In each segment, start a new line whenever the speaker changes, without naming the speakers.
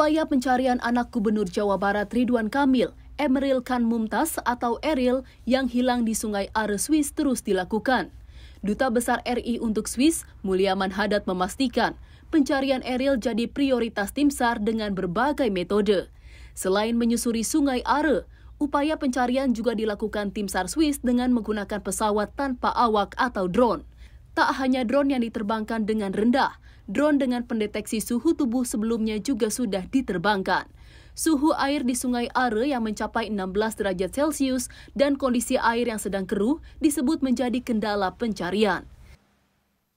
Upaya pencarian anak Gubernur Jawa Barat Ridwan Kamil, Emeril Khan Mumtaz atau Eril yang hilang di Sungai Are Swiss terus dilakukan. Duta Besar RI untuk Swiss, Mulyaman Hadad memastikan pencarian Eril jadi prioritas tim SAR dengan berbagai metode. Selain menyusuri Sungai Are, upaya pencarian juga dilakukan tim SAR Swiss dengan menggunakan pesawat tanpa awak atau drone. Tak hanya drone yang diterbangkan dengan rendah, drone dengan pendeteksi suhu tubuh sebelumnya juga sudah diterbangkan. Suhu air di Sungai Are yang mencapai 16 derajat Celcius dan kondisi air yang sedang keruh disebut menjadi kendala pencarian.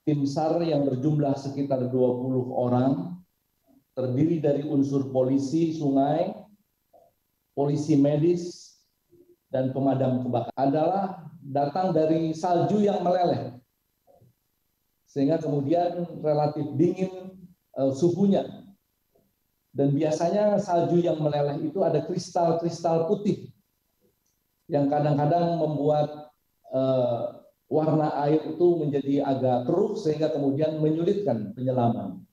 Tim SAR yang berjumlah sekitar 20 orang terdiri dari unsur polisi sungai, polisi medis, dan pemadam kebakaran adalah datang dari salju yang meleleh sehingga kemudian relatif dingin eh, suhunya. Dan biasanya salju yang meleleh itu ada kristal-kristal putih yang kadang-kadang membuat eh, warna air itu menjadi agak keruh sehingga kemudian menyulitkan penyelaman.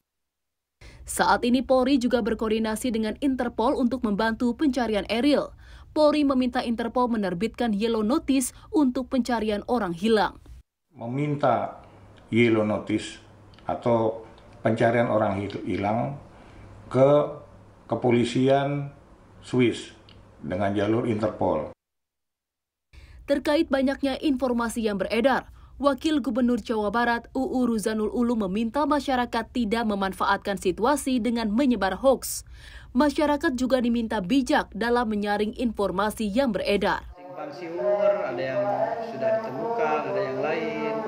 Saat ini Polri juga berkoordinasi dengan Interpol untuk membantu pencarian Eril. Polri meminta Interpol menerbitkan yellow notice untuk pencarian orang hilang.
Meminta yellow notice atau pencarian orang hilang ke kepolisian Swiss dengan jalur Interpol.
Terkait banyaknya informasi yang beredar, Wakil Gubernur Jawa Barat UU Ruzanul Ulum meminta masyarakat tidak memanfaatkan situasi dengan menyebar hoax. Masyarakat juga diminta bijak dalam menyaring informasi yang beredar. Simpang
siur, ada yang sudah ditemukan, ada yang lain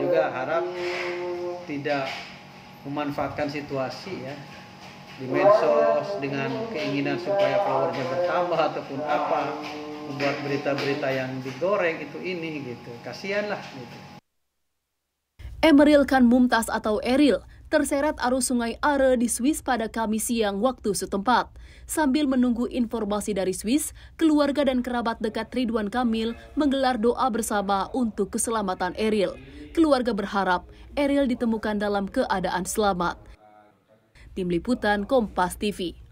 juga harap tidak memanfaatkan situasi ya di medsos dengan keinginan supaya followernya bertambah ataupun apa membuat berita-berita yang digoreng itu ini gitu kasihanlah gitu
Emeril Khan Mumtaz atau Eril terseret arus sungai Are di Swiss pada Kamis siang waktu setempat. Sambil menunggu informasi dari Swiss, keluarga dan kerabat dekat Ridwan Kamil menggelar doa bersama untuk keselamatan Eril. Keluarga berharap Eril ditemukan dalam keadaan selamat. Tim Liputan Kompas TV